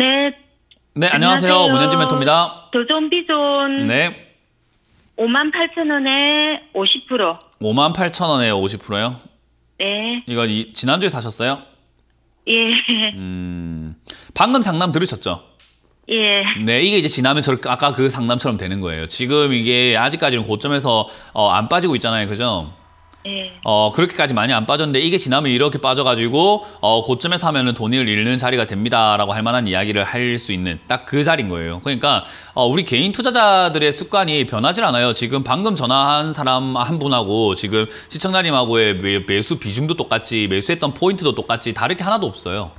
네. 네, 안녕하세요. 안녕하세요. 문현진 멘토입니다. 도존비존. 네. 5만 8천 원에 50%. 5만 8천 원에 50%요? 네. 이거 이, 지난주에 사셨어요? 예. 음, 방금 상담 들으셨죠? 예. 네, 이게 이제 지나면 저 아까 그 상담처럼 되는 거예요. 지금 이게 아직까지는 고점에서 어, 안 빠지고 있잖아요. 그죠? 예. 어, 그렇게까지 많이 안 빠졌는데 이게 지나면 이렇게 빠져가지고 어, 고점에 사면은 돈을 잃는 자리가 됩니다라고 할 만한 이야기를 할 수 있는 딱 그 자리인 거예요. 그러니까 어, 우리 개인 투자자들의 습관이 변하지 않아요. 지금 방금 전화한 사람 한 분하고 지금 시청자님하고의 매수 비중도 똑같지 매수했던 포인트도 똑같지 다를 게 하나도 없어요.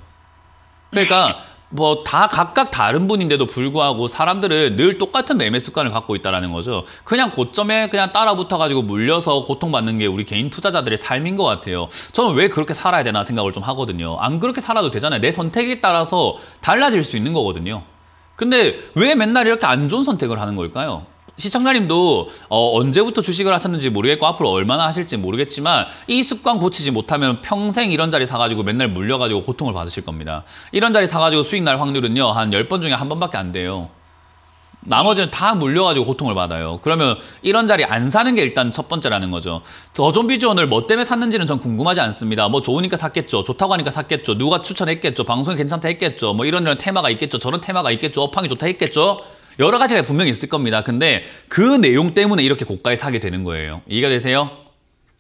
그러니까 네. 뭐다 각각 다른 분인데도 불구하고 사람들은 늘 똑같은 매매 습관을 갖고 있다는 거죠. 그냥 고점에 그냥 따라 붙어가지고 물려서 고통받는 게 우리 개인 투자자들의 삶인 것 같아요. 저는 왜 그렇게 살아야 되나 생각을 좀 하거든요. 안 그렇게 살아도 되잖아요. 내 선택에 따라서 달라질 수 있는 거거든요. 근데 왜 맨날 이렇게 안 좋은 선택을 하는 걸까요? 시청자님도 어, 언제부터 주식을 하셨는지 모르겠고 앞으로 얼마나 하실지 모르겠지만 이 습관 고치지 못하면 평생 이런 자리 사가지고 맨날 물려가지고 고통을 받으실 겁니다. 이런 자리 사가지고 수익 날 확률은요. 한0번 중에 한 번밖에 안 돼요. 나머지는 다 물려가지고 고통을 받아요. 그러면 이런 자리 안 사는 게 일단 첫 번째라는 거죠. 더 좀비지원을 뭐 때문에 샀는지는 전 궁금하지 않습니다. 뭐 좋으니까 샀겠죠. 좋다고 하니까 샀겠죠. 누가 추천했겠죠. 방송이 괜찮다 했겠죠. 뭐 이런 이런 테마가 있겠죠. 저런 테마가 있겠죠. 업황이 좋다 했겠죠. 여러 가지가 분명히 있을 겁니다. 근데 그 내용 때문에 이렇게 고가에 사게 되는 거예요. 이해가 되세요?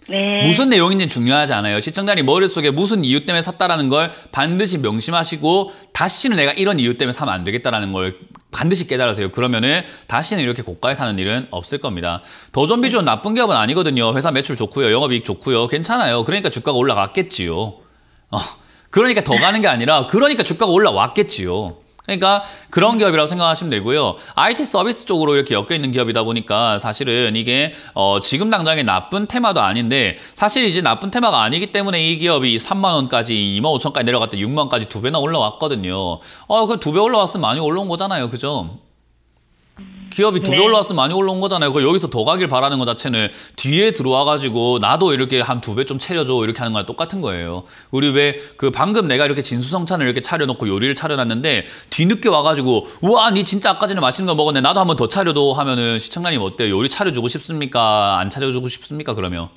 네. 무슨 내용인지 중요하지 않아요. 시청자님 머릿속에 무슨 이유 때문에 샀다라는 걸 반드시 명심하시고 다시는 내가 이런 이유 때문에 사면 안 되겠다라는 걸 반드시 깨달으세요. 그러면은 다시는 이렇게 고가에 사는 일은 없을 겁니다. 더좀비존 나쁜 기업은 아니거든요. 회사 매출 좋고요. 영업이익 좋고요. 괜찮아요. 그러니까 주가가 올라갔겠지요. 어, 그러니까 더 가는 게 아니라 그러니까 주가가 올라왔겠지요. 그러니까 그런 기업이라고 생각하시면 되고요. IT 서비스 쪽으로 이렇게 엮여 있는 기업이다 보니까 사실은 이게 어 지금 당장에 나쁜 테마도 아닌데 사실 이제 나쁜 테마가 아니기 때문에 이 기업이 3만 원까지 2만 5천까지 내려갔다 6만 원까지 두 배나 올라왔거든요. 어, 그 두 배 올라왔으면 많이 올라온 거잖아요. 그죠? 기업이 두개 네. 올라왔으면 많이 올라온 거잖아요. 그걸 여기서 더 가길 바라는 것 자체는 뒤에 들어와가지고 나도 이렇게 한 두 배 좀 차려줘 이렇게 하는 거랑 똑같은 거예요. 우리 왜 그 방금 내가 이렇게 진수성찬을 이렇게 차려놓고 요리를 차려놨는데 뒤늦게 와가지고 우와 니 진짜 아까 전에 맛있는 거 먹었네 나도 한 번 더 차려도 하면은 시청자님 어때요? 요리 차려주고 싶습니까? 안 차려주고 싶습니까? 그러면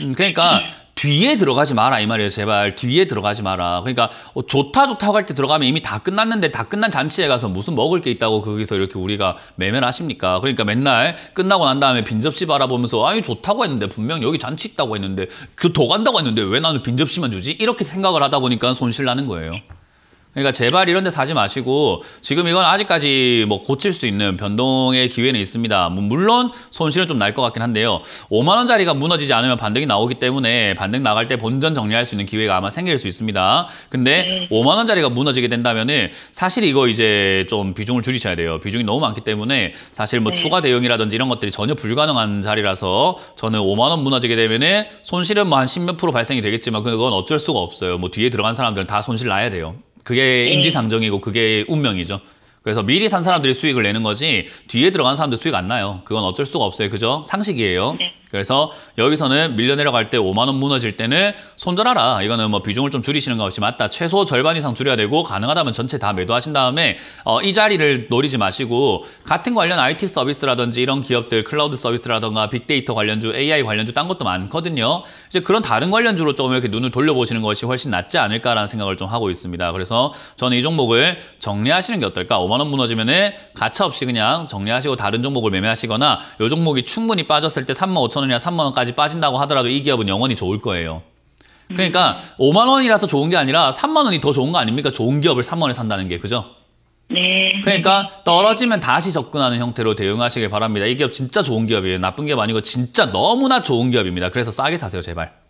음, 그러니까 네. 뒤에 들어가지 마라 이 말이에요 제발 뒤에 들어가지 마라 그러니까 어, 좋다 좋다고 할 때 들어가면 이미 다 끝났는데 다 끝난 잔치에 가서 무슨 먹을 게 있다고 거기서 이렇게 우리가 매매를 하십니까 그러니까 맨날 끝나고 난 다음에 빈 접시 바라보면서 아니 좋다고 했는데 분명 여기 잔치 있다고 했는데 그더 간다고 했는데 왜 나는 빈 접시만 주지 이렇게 생각을 하다 보니까 손실 나는 거예요 그러니까 제발 이런 데 사지 마시고 지금 이건 아직까지 뭐 고칠 수 있는 변동의 기회는 있습니다. 뭐 물론 손실은 좀 날 것 같긴 한데요. 5만 원짜리가 무너지지 않으면 반등이 나오기 때문에 반등 나갈 때 본전 정리할 수 있는 기회가 아마 생길 수 있습니다. 근데 네. 5만 원짜리가 무너지게 된다면 사실 이거 이제 좀 비중을 줄이셔야 돼요. 비중이 너무 많기 때문에 사실 뭐 네. 추가 대응이라든지 이런 것들이 전혀 불가능한 자리라서 저는 5만 원 무너지게 되면 손실은 뭐한 10몇 프로 발생이 되겠지만 그건 어쩔 수가 없어요. 뭐 뒤에 들어간 사람들은 다 손실 나야 돼요. 그게 네. 인지상정이고 그게 운명이죠. 그래서 미리 산 사람들이 수익을 내는 거지 뒤에 들어간 사람들 수익 안 나요. 그건 어쩔 수가 없어요. 그죠? 상식이에요. 네. 그래서 여기서는 밀려 내려갈 때 5만 원 무너질 때는 손절하라. 이거는 뭐 비중을 좀 줄이시는 것이 맞다. 최소 절반 이상 줄여야 되고 가능하다면 전체 다 매도하신 다음에 어, 이 자리를 노리지 마시고 같은 관련 IT 서비스라든지 이런 기업들 클라우드 서비스라든가 빅데이터 관련주, AI 관련주 딴 것도 많거든요. 이제 그런 다른 관련주로 조금 이렇게 눈을 돌려보시는 것이 훨씬 낫지 않을까라는 생각을 좀 하고 있습니다. 그래서 저는 이 종목을 정리하시는 게 어떨까? 5만 원 무너지면은 가차 없이 그냥 정리하시고 다른 종목을 매매하시거나 이 종목이 충분히 빠졌을 때 3만 5천 원 원이나 3만 원까지 빠진다고 하더라도 이 기업은 영원히 좋을 거예요. 그러니까 음. 5만 원이라서 좋은 게 아니라 3만 원이 더 좋은 거 아닙니까? 좋은 기업을 3만 원에 산다는 게 그죠? 네. 그러니까 떨어지면 다시 접근하는 형태로 대응하시길 바랍니다. 이 기업 진짜 좋은 기업이에요. 나쁜 기업 아니고 진짜 너무나 좋은 기업입니다. 그래서 싸게 사세요, 제발.